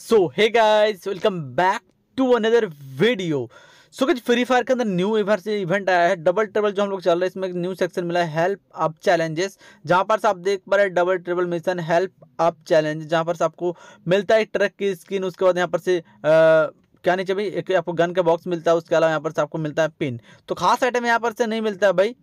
so hey guys welcome back to another video so कुछ free fire के अंदर new इवर से इवेंट आया है डबल ट्रेबल जो हम लोग चल रहे हैं इसमें एक न्यू सेक्शन मिला है हेल्प अप चैलेंजेस जहाँ पर आप देख पा रहे हैं double treble mission help up challenge जहाँ पर आपको मिलता है एक ट्रक की स्किन उसके बाद यहाँ पर से आ, क्या नहीं चाहिए एक आपको गन का बॉक्स मिलता है उसके अलावा यहाँ पर से आपको मिलता है पिन तो खास आइटम यहाँ पर से नहीं मिलता है भाई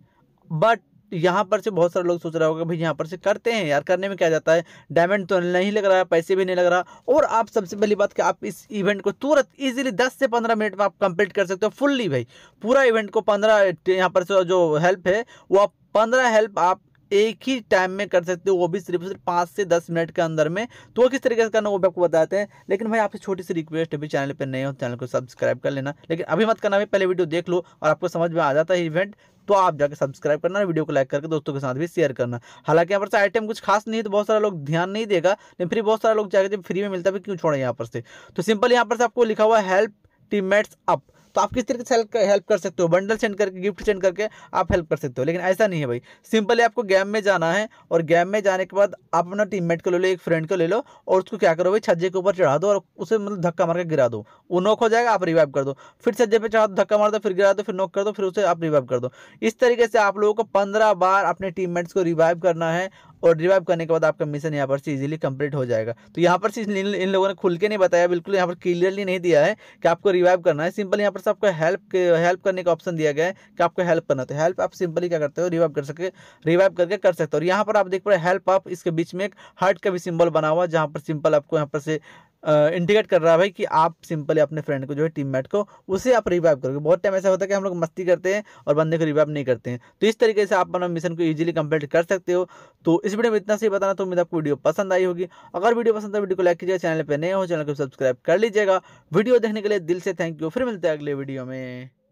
बट यहाँ पर से बहुत सारे लोग सोच रहे होगा भाई यहाँ पर से करते हैं यार करने में क्या जाता है डायमंड तो नहीं लग रहा है पैसे भी नहीं लग रहा और आप सबसे पहली बात कि आप इस इवेंट को तुरंत ईजिली दस से पंद्रह मिनट में आप कंप्लीट कर सकते हो फुल्ली भाई पूरा इवेंट को पंद्रह यहाँ पर से जो हेल्प है वो आप पंद्रह हेल्प आप एक ही टाइम में कर सकते हो वो भी सिर्फ सिर्फ पाँच से दस मिनट के अंदर में तो वो किस तरीके से करना वो भी आपको बताते हैं लेकिन भाई आपसे छोटी सी रिक्वेस्ट है भी चैनल पर नए हो चैनल तो को सब्सक्राइब कर लेना लेकिन अभी मत करना भाई पहले वीडियो देख लो और आपको समझ में आ जाता है इवेंट तो आप जाकर सब्सक्राइब करना वीडियो को लाइक करके दोस्तों के साथ भी शेयर करना हालांकि यहाँ पर से आइटम कुछ खास नहीं है तो बहुत सारा लोग ध्यान नहीं देगा लेकिन फिर बहुत सारा लोग जाकर जब फ्री में मिलता है क्यों छोड़ा यहाँ पर से तो सिंपल यहाँ पर से आपको लिखा हुआ हेल्प टीममेट्स अप तो आप किस तरीके से हेल्प कर सकते हो बंडल सेंड करके गिफ्ट सेंड करके आप हेल्प कर सकते हो लेकिन ऐसा नहीं है भाई सिंपली आपको गैम में जाना है और गैम में जाने के बाद आप अपना टीम को ले लो एक फ्रेंड को ले लो और उसको क्या करो भाई छज्जे के ऊपर चढ़ा दो और उसे मतलब धक्का मार के गिरा दो वो नोक हो जाएगा आप रिवाइव कर दो फिर छज्जे पर चढ़ा दो धक्का मार दो फिर गिरा दो फिर नोक कर दो फिर उसे आप रिवाइव कर दो इस तरीके से आप लोगों को पंद्रह बार अपने टीम को रिवाइव करना है और रिवाइव करने के बाद आपका मिशन यहाँ पर से इजीली कंप्लीट हो जाएगा तो यहाँ पर से इन लोगों ने खुल के नहीं बताया बिल्कुल यहाँ पर क्लियरली नहीं दिया है कि आपको रिवाइव करना है सिंपल यहाँ पर से आपको हेल्प हेल्प करने का ऑप्शन दिया गया है कि आपको हेल्प करना तो हेल्प आप सिंपली क्या करते हो रिवाइव कर सके रिवाइव करके कर सकते हो और यहाँ पर आप देख पा रहे हेल्प आप इसके बीच में एक हार्ट का भी सिंबल बना हुआ जहाँ पर सिंपल आपको यहाँ पर से इंडिकेट कर रहा है भाई कि आप सिंपली अपने फ्रेंड को जो है टीममेट को उसे आप रिवाइव करोगे बहुत टाइम ऐसा होता है कि हम लोग मस्ती करते हैं और बंदे को रिवाइव नहीं करते हैं तो इस तरीके से आप अपना मिशन को इजीली कंप्लीट कर सकते हो तो इस वीडियो में इतना सही बताना तो उम्मीद आपको वीडियो पसंद आई होगी अगर वीडियो पसंद है वीडियो को लाइक कीजिएगा चैनल पर नए हो चैनल को सब्सक्राइब कर लीजिएगा वीडियो देखने के लिए दिल से थैंक यू फिर मिलते हैं अगले वीडियो में